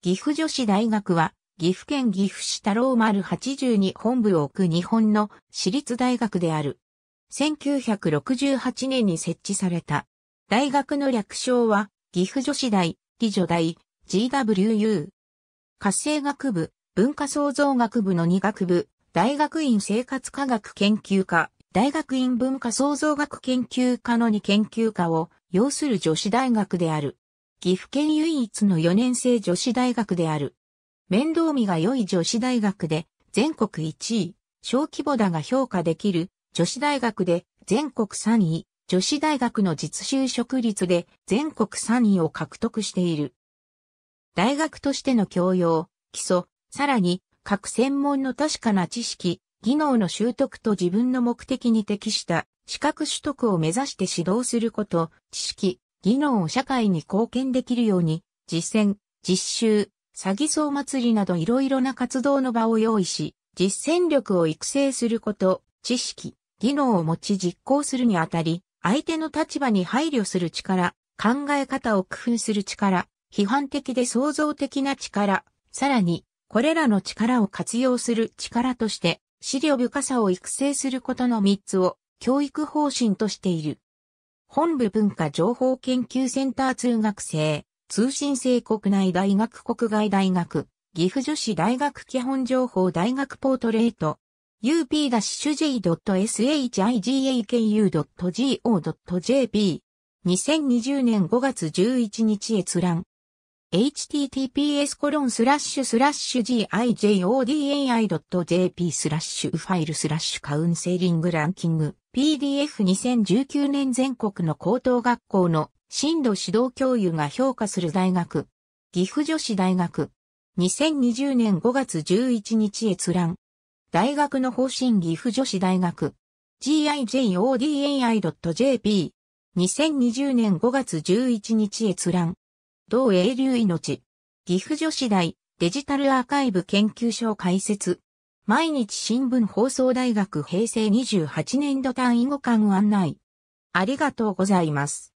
岐阜女子大学は、岐阜県岐阜市太郎丸8に本部を置く日本の私立大学である。1968年に設置された。大学の略称は、岐阜女子大、岐女大、GWU。活性学部、文化創造学部の2学部、大学院生活科学研究科、大学院文化創造学研究科の2研究科を、要する女子大学である。岐阜県唯一の4年生女子大学である。面倒見が良い女子大学で全国1位、小規模だが評価できる女子大学で全国3位、女子大学の実習職率で全国3位を獲得している。大学としての教養、基礎、さらに各専門の確かな知識、技能の習得と自分の目的に適した資格取得を目指して指導すること、知識、技能を社会に貢献できるように、実践、実習、詐欺層祭りなどいろいろな活動の場を用意し、実践力を育成すること、知識、技能を持ち実行するにあたり、相手の立場に配慮する力、考え方を工夫する力、批判的で創造的な力、さらに、これらの力を活用する力として、資料深さを育成することの3つを教育方針としている。本部文化情報研究センター通学生、通信制国内大学国外大学、岐阜女子大学基本情報大学ポートレート、u p s h i s h i g a k u g o j p 2 0 2 0年5月11日閲覧 https コロンスラッシュスラッシュ gijodai.jp スラッシュファイルスラッシュカウンセリングランキング PDF2019 年全国の高等学校の進路指導教諭が評価する大学岐阜女子大学2020年5月11日閲覧大学の方針岐阜女子大学 gijodai.jp2020 年5月11日閲覧同英流命。岐阜女子大デジタルアーカイブ研究所開設。毎日新聞放送大学平成28年度単位互換案内。ありがとうございます。